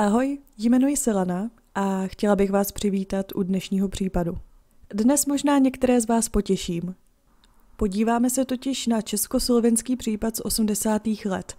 Ahoj, jmenuji se Lana a chtěla bych vás přivítat u dnešního případu. Dnes možná některé z vás potěším. Podíváme se totiž na československý případ z 80. let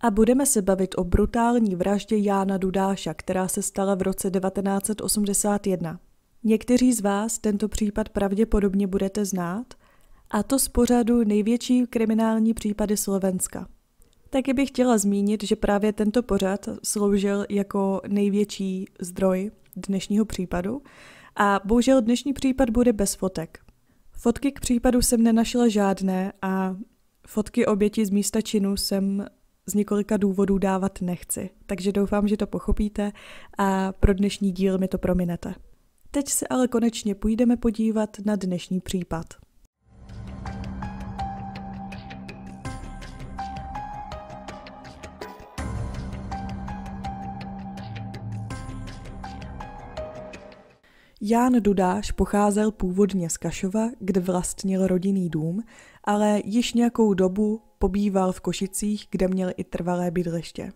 a budeme se bavit o brutální vraždě Jána Dudáša, která se stala v roce 1981. Někteří z vás tento případ pravděpodobně budete znát, a to z pořadu největší kriminální případy Slovenska. Taky bych chtěla zmínit, že právě tento pořad sloužil jako největší zdroj dnešního případu a bohužel dnešní případ bude bez fotek. Fotky k případu jsem nenašla žádné a fotky oběti z místa činu jsem z několika důvodů dávat nechci, takže doufám, že to pochopíte a pro dnešní díl mi to prominete. Teď se ale konečně půjdeme podívat na dnešní případ. Ján Dudáš pocházel původně z Kašova, kde vlastnil rodinný dům, ale již nějakou dobu pobýval v Košicích, kde měl i trvalé bydliště.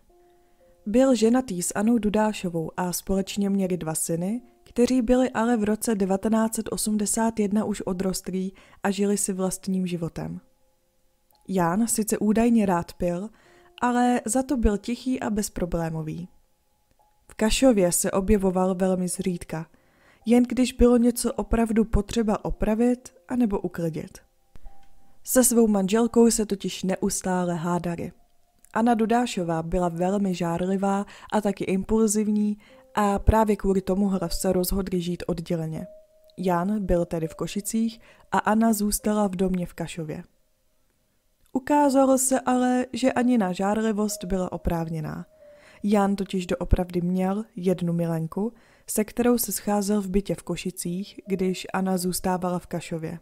Byl ženatý s Anou Dudášovou a společně měli dva syny, kteří byli ale v roce 1981 už odrostlí a žili si vlastním životem. Ján sice údajně rád pil, ale za to byl tichý a bezproblémový. V Kašově se objevoval velmi zřídka – jen když bylo něco opravdu potřeba opravit anebo uklidit. Se svou manželkou se totiž neustále hádali. Anna Dudášová byla velmi žárlivá a taky impulzivní a právě kvůli tomu hrav se rozhodli žít odděleně. Jan byl tedy v Košicích a Anna zůstala v domě v Kašově. Ukázalo se ale, že ani na žárlivost byla oprávněná. Jan totiž doopravdy měl jednu milenku, se kterou se scházel v bytě v Košicích, když Anna zůstávala v Kašově.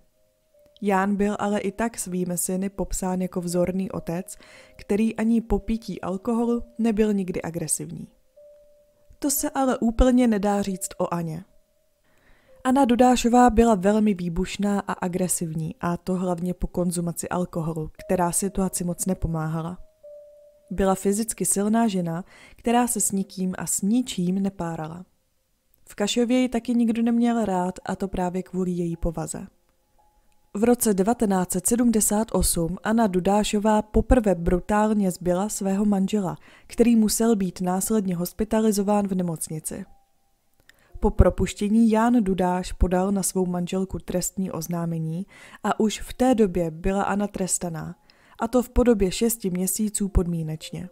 Ján byl ale i tak svými syny popsán jako vzorný otec, který ani po pití alkoholu nebyl nikdy agresivní. To se ale úplně nedá říct o Aně. Anna Dudášová byla velmi výbušná a agresivní, a to hlavně po konzumaci alkoholu, která situaci moc nepomáhala. Byla fyzicky silná žena, která se s nikým a s ničím nepárala. V Kašově ji taky nikdo neměl rád a to právě kvůli její povaze. V roce 1978 Anna Dudášová poprvé brutálně zbyla svého manžela, který musel být následně hospitalizován v nemocnici. Po propuštění Ján Dudáš podal na svou manželku trestní oznámení a už v té době byla Anna trestaná, a to v podobě šesti měsíců podmínečně.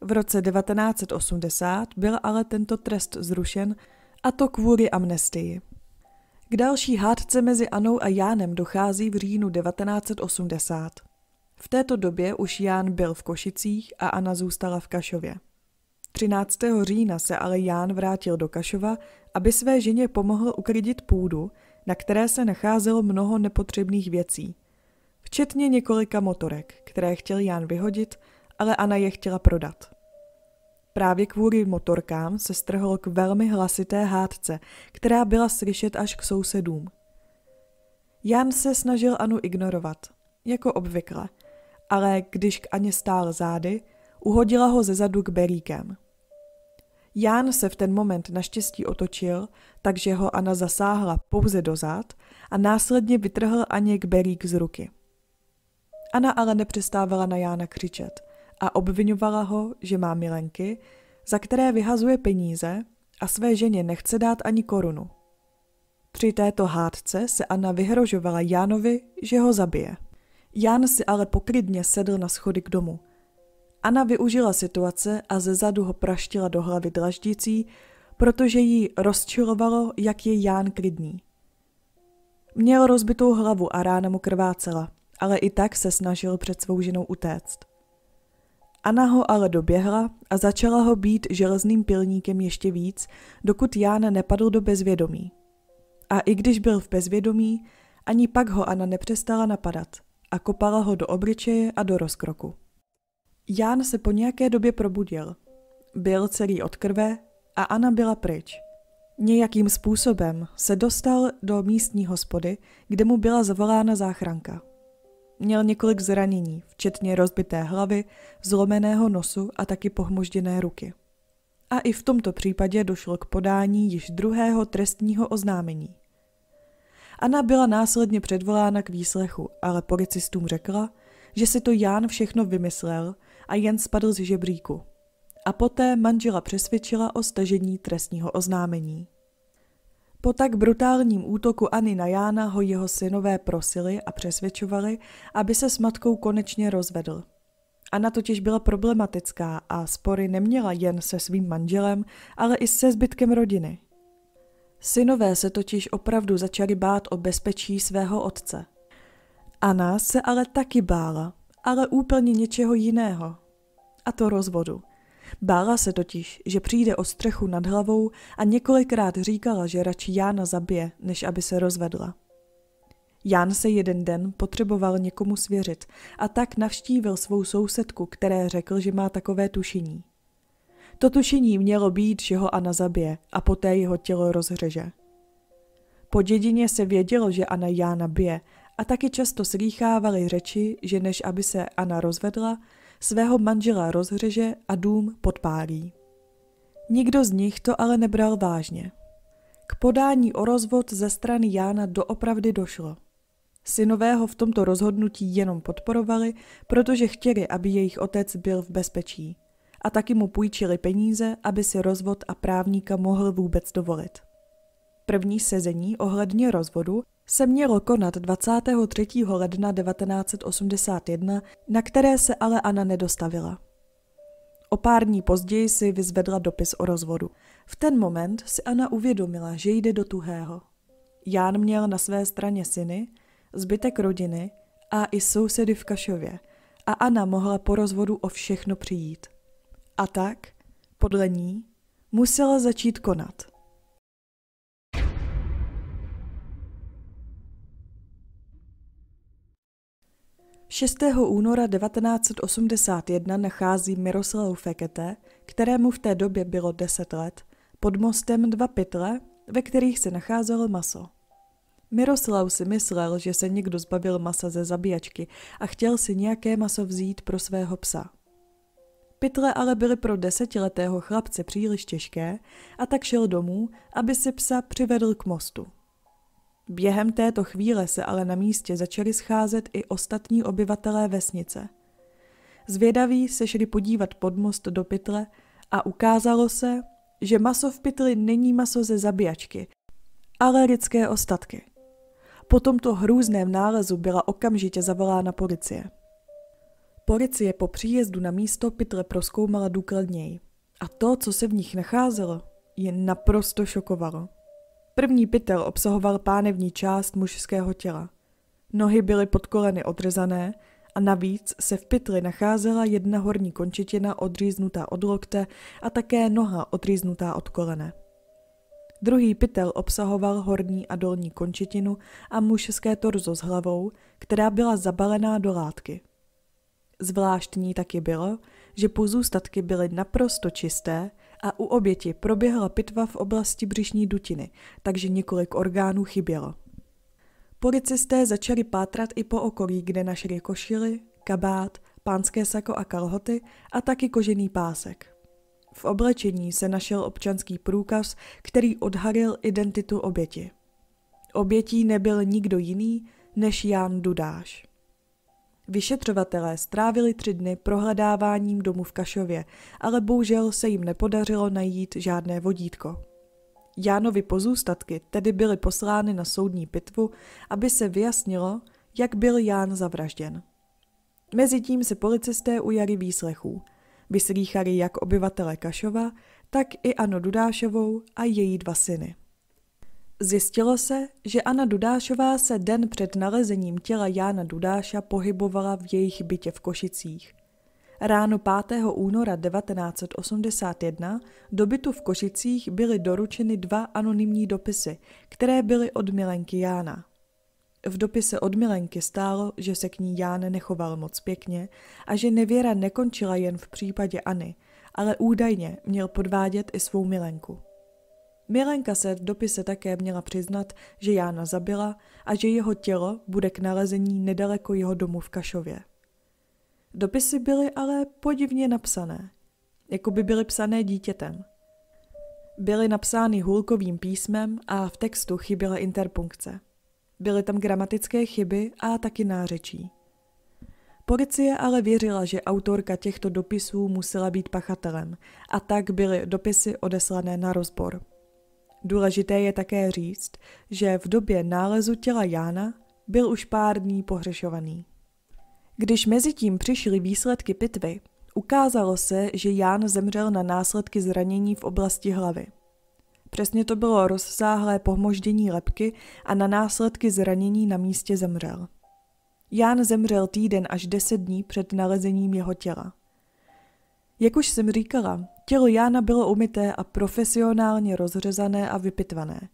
V roce 1980 byl ale tento trest zrušen, a to kvůli amnestii. K další hádce mezi Anou a Jánem dochází v říjnu 1980. V této době už Ján byl v Košicích a Anna zůstala v Kašově. 13. října se ale Ján vrátil do Kašova, aby své ženě pomohl uklidit půdu, na které se nacházelo mnoho nepotřebných věcí, včetně několika motorek, které chtěl Ján vyhodit ale Anna je chtěla prodat. Právě kvůli motorkám se strhl k velmi hlasité hádce, která byla slyšet až k sousedům. Jan se snažil Anu ignorovat, jako obvykle, ale když k Aně stál zády, uhodila ho ze zadu k beríkem. Ján se v ten moment naštěstí otočil, takže ho Anna zasáhla pouze do zad a následně vytrhl Aně k berík z ruky. Anna ale nepřestávala na Jána křičet a obvinovala ho, že má milenky, za které vyhazuje peníze a své ženě nechce dát ani korunu. Při této hádce se Anna vyhrožovala Jánovi, že ho zabije. Ján si ale poklidně sedl na schody k domu. Anna využila situace a ze zadu ho praštila do hlavy dlaždící, protože jí rozčilovalo, jak je Ján klidný. Měl rozbitou hlavu a rána mu krvácela, ale i tak se snažil před svou ženou utéct. Anna ho ale doběhla a začala ho být železným pilníkem ještě víc, dokud Ján nepadl do bezvědomí. A i když byl v bezvědomí, ani pak ho Anna nepřestala napadat a kopala ho do obličeje a do rozkroku. Ján se po nějaké době probudil. Byl celý od krve a Anna byla pryč. Nějakým způsobem se dostal do místní hospody, kde mu byla zavolána záchranka. Měl několik zranění, včetně rozbité hlavy, zlomeného nosu a taky pohmožděné ruky. A i v tomto případě došlo k podání již druhého trestního oznámení. Anna byla následně předvolána k výslechu, ale policistům řekla, že si to Ján všechno vymyslel a jen spadl z žebříku. A poté manžela přesvědčila o stažení trestního oznámení. Po tak brutálním útoku Ani na Jána ho jeho synové prosili a přesvědčovali, aby se s matkou konečně rozvedl. Anna totiž byla problematická a spory neměla jen se svým manželem, ale i se zbytkem rodiny. Synové se totiž opravdu začali bát o bezpečí svého otce. Anna se ale taky bála, ale úplně něčeho jiného. A to rozvodu – Bála se totiž, že přijde o střechu nad hlavou a několikrát říkala, že radši Jána zabije, než aby se rozvedla. Ján se jeden den potřeboval někomu svěřit a tak navštívil svou sousedku, které řekl, že má takové tušení. To tušení mělo být, že ho Anna zabije a poté jeho tělo rozhřeže. Po dědině se vědělo, že Anna Jána bije a taky často slýchávali řeči, že než aby se Anna rozvedla, svého manžela rozhřeže a dům podpálí. Nikdo z nich to ale nebral vážně. K podání o rozvod ze strany Jána doopravdy došlo. Synové ho v tomto rozhodnutí jenom podporovali, protože chtěli, aby jejich otec byl v bezpečí. A taky mu půjčili peníze, aby si rozvod a právníka mohl vůbec dovolit. První sezení ohledně rozvodu se mělo konat 23. ledna 1981, na které se ale Anna nedostavila. O pár dní později si vyzvedla dopis o rozvodu. V ten moment si Anna uvědomila, že jde do tuhého. Ján měl na své straně syny, zbytek rodiny a i sousedy v Kašově a Anna mohla po rozvodu o všechno přijít. A tak, podle ní, musela začít konat – 6. února 1981 nachází Miroslav Fekete, kterému v té době bylo 10 let, pod mostem dva pytle, ve kterých se nacházelo maso. Miroslav si myslel, že se někdo zbavil masa ze zabíjačky a chtěl si nějaké maso vzít pro svého psa. Pytle ale byly pro desetiletého chlapce příliš těžké a tak šel domů, aby si psa přivedl k mostu. Během této chvíle se ale na místě začaly scházet i ostatní obyvatelé vesnice. Zvědaví se šli podívat pod most do pytle a ukázalo se, že maso v pytli není maso ze zabíjačky, ale lidské ostatky. Po tomto hrůzném nálezu byla okamžitě zavolána policie. Policie po příjezdu na místo pytle proskoumala důkladněji a to, co se v nich nacházelo, je naprosto šokovalo. První pytel obsahoval pánevní část mužského těla. Nohy byly pod koleny odřezané a navíc se v pytli nacházela jedna horní končetina odříznutá od lokte a také noha odříznutá od kolene. Druhý pytel obsahoval horní a dolní končetinu a mužské torzo s hlavou, která byla zabalená do látky. Zvláštní taky bylo, že pozůstatky byly naprosto čisté a u oběti proběhla pitva v oblasti břišní dutiny, takže několik orgánů chybělo. Policisté začali pátrat i po okolí, kde našli košily, kabát, pánské sako a kalhoty a taky kožený pásek. V oblečení se našel občanský průkaz, který odhalil identitu oběti. Obětí nebyl nikdo jiný než Jan Dudáš. Vyšetřovatelé strávili tři dny prohledáváním domu v Kašově, ale bohužel se jim nepodařilo najít žádné vodítko. Jánovi pozůstatky tedy byly poslány na soudní pitvu, aby se vyjasnilo, jak byl Ján zavražděn. Mezitím se policisté ujali výslechů. Vyslýchali jak obyvatele Kašova, tak i Ano Dudášovou a její dva syny. Zjistilo se, že Anna Dudášová se den před nalezením těla Jána Dudáša pohybovala v jejich bytě v Košicích. Ráno 5. února 1981 do bytu v Košicích byly doručeny dva anonymní dopisy, které byly od Milenky Jána. V dopise od Milenky stálo, že se k ní Ján nechoval moc pěkně a že nevěra nekončila jen v případě Anny, ale údajně měl podvádět i svou Milenku. Milenka se v dopise také měla přiznat, že Jána zabila a že jeho tělo bude k nalezení nedaleko jeho domu v Kašově. Dopisy byly ale podivně napsané, jako by byly psané dítětem. Byly napsány hulkovým písmem a v textu chyběla interpunkce. Byly tam gramatické chyby a taky nářečí. Policie ale věřila, že autorka těchto dopisů musela být pachatelem a tak byly dopisy odeslané na rozbor. Důležité je také říct, že v době nálezu těla Jána byl už pár dní pohřešovaný. Když mezitím přišly výsledky pitvy, ukázalo se, že Ján zemřel na následky zranění v oblasti hlavy. Přesně to bylo rozsáhlé pohmoždění lepky a na následky zranění na místě zemřel. Ján zemřel týden až deset dní před nalezením jeho těla. Jak už jsem říkala, Tělo Jána bylo umyté a profesionálně rozřezané a vypitvané.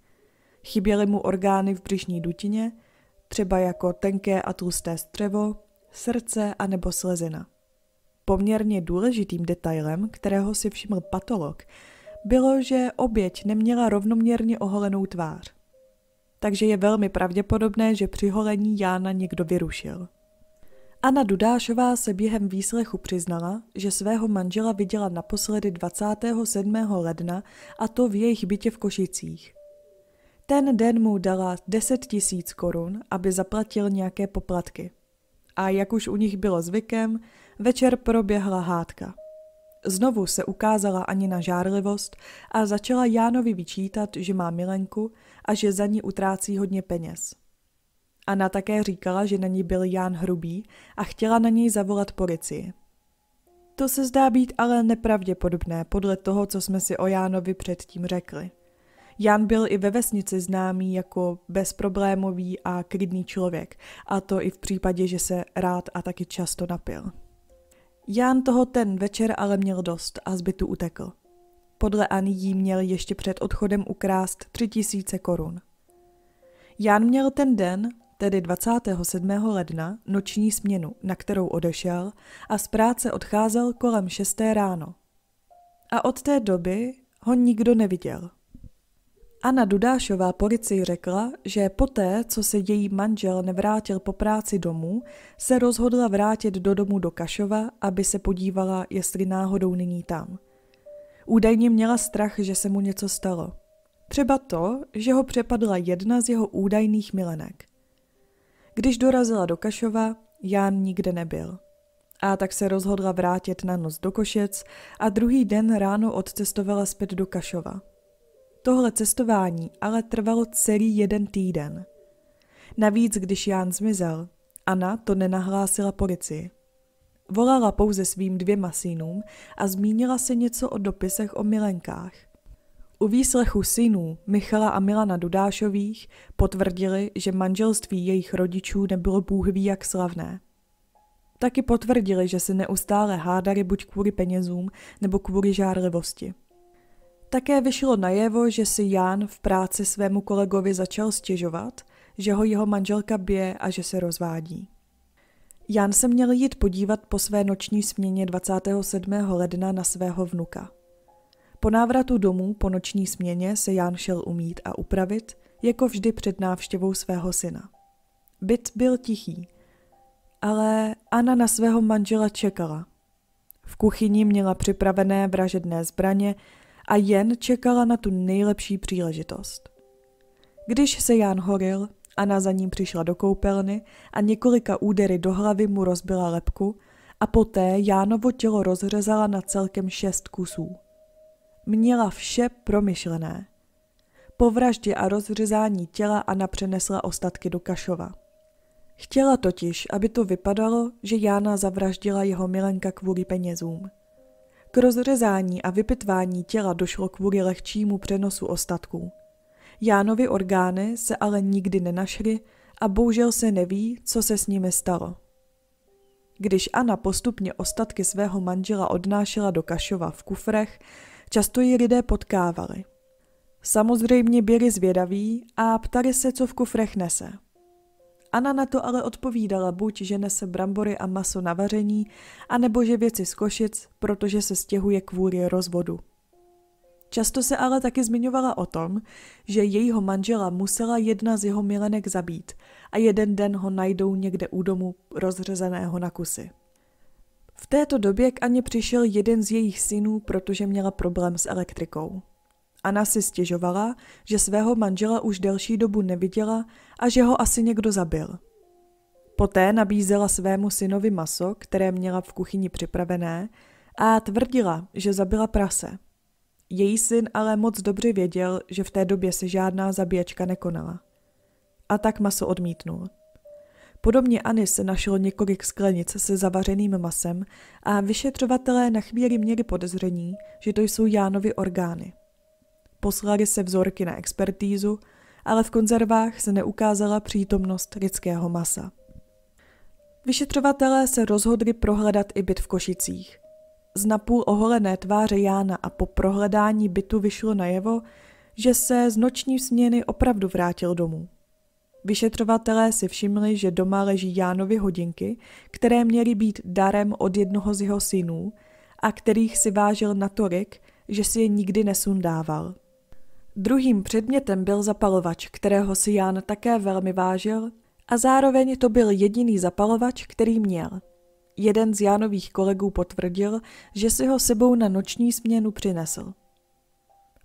Chyběly mu orgány v břišní dutině, třeba jako tenké a tlusté střevo, srdce a nebo slezina. Poměrně důležitým detailem, kterého si všiml patolog, bylo, že oběť neměla rovnoměrně oholenou tvář. Takže je velmi pravděpodobné, že při holení Jána někdo vyrušil. Anna Dudášová se během výslechu přiznala, že svého manžela viděla naposledy 27. ledna a to v jejich bytě v Košicích. Ten den mu dala 10 tisíc korun, aby zaplatil nějaké poplatky. A jak už u nich bylo zvykem, večer proběhla hádka. Znovu se ukázala na žárlivost a začala Jánovi vyčítat, že má milenku a že za ní utrácí hodně peněz. Anna také říkala, že na ní byl Ján Hrubý a chtěla na něj zavolat policii. To se zdá být ale nepravděpodobné podle toho, co jsme si o Jánovi předtím řekli. Jan byl i ve vesnici známý jako bezproblémový a klidný člověk, a to i v případě, že se rád a taky často napil. Jan toho ten večer ale měl dost a zbytu utekl. Podle Ani jí měl ještě před odchodem ukrást 3000 tisíce korun. Jan měl ten den, tedy 27. ledna, noční směnu, na kterou odešel a z práce odcházel kolem 6. ráno. A od té doby ho nikdo neviděl. Anna Dudášová policii řekla, že poté, co se její manžel nevrátil po práci domů, se rozhodla vrátit do domu do Kašova, aby se podívala, jestli náhodou není tam. Údajně měla strach, že se mu něco stalo. Třeba to, že ho přepadla jedna z jeho údajných milenek – když dorazila do Kašova, Ján nikde nebyl. A tak se rozhodla vrátit na noc do Košec a druhý den ráno odcestovala zpět do Kašova. Tohle cestování ale trvalo celý jeden týden. Navíc, když Ján zmizel, Anna to nenahlásila policii. Volala pouze svým dvěma synům a zmínila se něco o dopisech o milenkách – u výslechu synů Michala a Milana Dudášových potvrdili, že manželství jejich rodičů nebylo bůh ví jak slavné. Taky potvrdili, že se neustále hádali buď kvůli penězům nebo kvůli žárlivosti. Také vyšlo najevo, že si Ján v práci svému kolegovi začal stěžovat, že ho jeho manželka bije a že se rozvádí. Jan se měl jít podívat po své noční směně 27. ledna na svého vnuka. Po návratu domů po noční směně se Jan šel umít a upravit, jako vždy před návštěvou svého syna. Byt byl tichý, ale Anna na svého manžela čekala. V kuchyni měla připravené vražedné zbraně a jen čekala na tu nejlepší příležitost. Když se Jan horil, Anna za ním přišla do koupelny a několika údery do hlavy mu rozbila lepku a poté Jánovo tělo rozřezala na celkem šest kusů. Měla vše promyšlené. Po vraždě a rozřezání těla Anna přenesla ostatky do Kašova. Chtěla totiž, aby to vypadalo, že Jána zavraždila jeho milenka kvůli penězům. K rozřezání a vypitvání těla došlo kvůli lehčímu přenosu ostatků. Jánovi orgány se ale nikdy nenašly a bohužel se neví, co se s nimi stalo. Když Anna postupně ostatky svého manžela odnášela do Kašova v kufrech, Často ji lidé potkávali. Samozřejmě byli zvědaví a ptali se, co v kufrech nese. Anna na to ale odpovídala buď, že nese brambory a maso na vaření, anebo že věci z košic, protože se stěhuje kvůli rozvodu. Často se ale taky zmiňovala o tom, že jejího manžela musela jedna z jeho milenek zabít a jeden den ho najdou někde u domu rozřezaného na kusy. V této době k Aně přišel jeden z jejich synů, protože měla problém s elektrikou. Anna si stěžovala, že svého manžela už delší dobu neviděla a že ho asi někdo zabil. Poté nabízela svému synovi maso, které měla v kuchyni připravené, a tvrdila, že zabila prase. Její syn ale moc dobře věděl, že v té době se žádná zabíjačka nekonala. A tak maso odmítnul. Podobně Ani se našlo několik sklenic se zavařeným masem a vyšetřovatelé na chvíli měli podezření, že to jsou Jánovy orgány. Poslali se vzorky na expertízu, ale v konzervách se neukázala přítomnost lidského masa. Vyšetřovatelé se rozhodli prohledat i byt v Košicích. Z napůl oholené tváře Jána a po prohledání bytu vyšlo najevo, že se z noční směny opravdu vrátil domů. Vyšetřovatelé si všimli, že doma leží Jánovi hodinky, které měly být darem od jednoho z jeho synů a kterých si vážil natolik, že si je nikdy nesundával. Druhým předmětem byl zapalovač, kterého si Ján také velmi vážil a zároveň to byl jediný zapalovač, který měl. Jeden z Jánových kolegů potvrdil, že si ho sebou na noční směnu přinesl.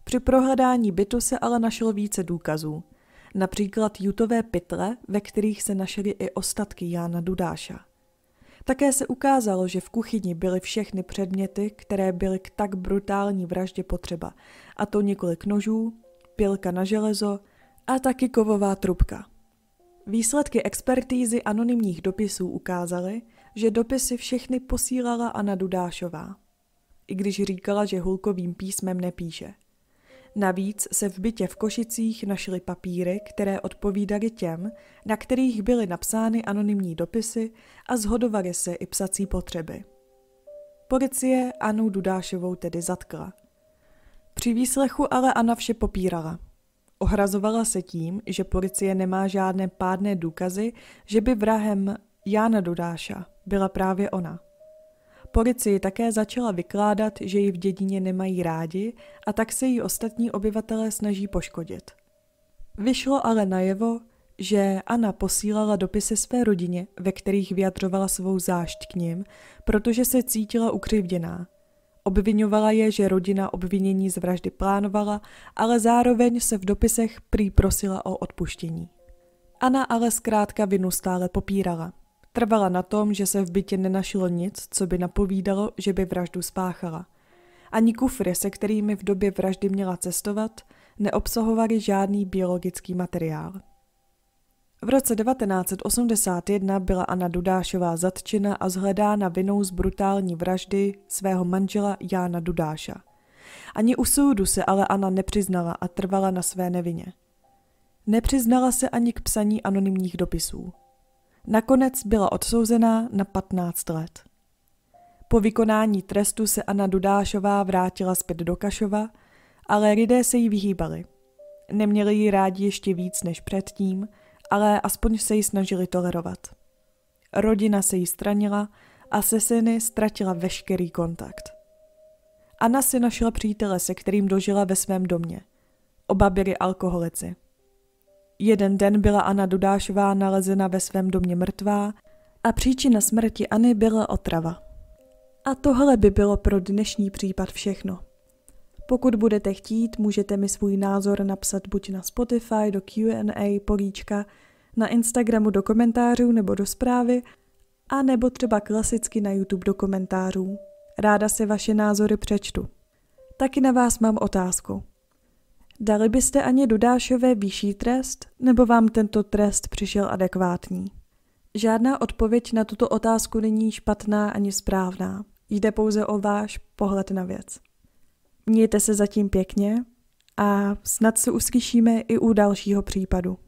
Při prohledání bytu se ale našel více důkazů – například jutové pytle, ve kterých se našely i ostatky Jána Dudáša. Také se ukázalo, že v kuchyni byly všechny předměty, které byly k tak brutální vraždě potřeba, a to několik nožů, pilka na železo a taky kovová trubka. Výsledky expertízy anonymních dopisů ukázaly, že dopisy všechny posílala Anna Dudášová, i když říkala, že hulkovým písmem nepíše – Navíc se v bytě v Košicích našly papíry, které odpovídaly těm, na kterých byly napsány anonymní dopisy a zhodovaly se i psací potřeby. Policie Anu Dudášovou tedy zatkla. Při výslechu ale Anna vše popírala. Ohrazovala se tím, že policie nemá žádné pádné důkazy, že by vrahem Jána Dudáša byla právě ona – Policii také začala vykládat, že ji v dědině nemají rádi a tak se jí ostatní obyvatelé snaží poškodit. Vyšlo ale najevo, že Anna posílala dopisy své rodině, ve kterých vyjadřovala svou zášť k ním, protože se cítila ukřivděná. Obvinovala je, že rodina obvinění z vraždy plánovala, ale zároveň se v dopisech prý prosila o odpuštění. Anna ale zkrátka vinu stále popírala. Trvala na tom, že se v bytě nenašlo nic, co by napovídalo, že by vraždu spáchala. Ani kufry, se kterými v době vraždy měla cestovat, neobsahovaly žádný biologický materiál. V roce 1981 byla Anna Dudášová zatčena a zhledána vinou z brutální vraždy svého manžela Jána Dudáša. Ani u soudu se ale Anna nepřiznala a trvala na své nevině. Nepřiznala se ani k psaní anonymních dopisů. Nakonec byla odsouzená na 15 let. Po vykonání trestu se Anna Dudášová vrátila zpět do Kašova, ale lidé se jí vyhýbali. Neměli ji rádi ještě víc než předtím, ale aspoň se ji snažili tolerovat. Rodina se jí stranila a se syny ztratila veškerý kontakt. Anna si našla přítele, se kterým dožila ve svém domě. Oba byli alkoholici. Jeden den byla Anna Dudášová nalezena ve svém domě mrtvá a příčina smrti Anny byla otrava. A tohle by bylo pro dnešní případ všechno. Pokud budete chtít, můžete mi svůj názor napsat buď na Spotify do Q&A políčka, na Instagramu do komentářů nebo do zprávy, a nebo třeba klasicky na YouTube do komentářů. Ráda se vaše názory přečtu. Taky na vás mám otázku. Dali byste ani Dudášové vyšší trest, nebo vám tento trest přišel adekvátní? Žádná odpověď na tuto otázku není špatná ani správná. Jde pouze o váš pohled na věc. Mějte se zatím pěkně a snad se uslyšíme i u dalšího případu.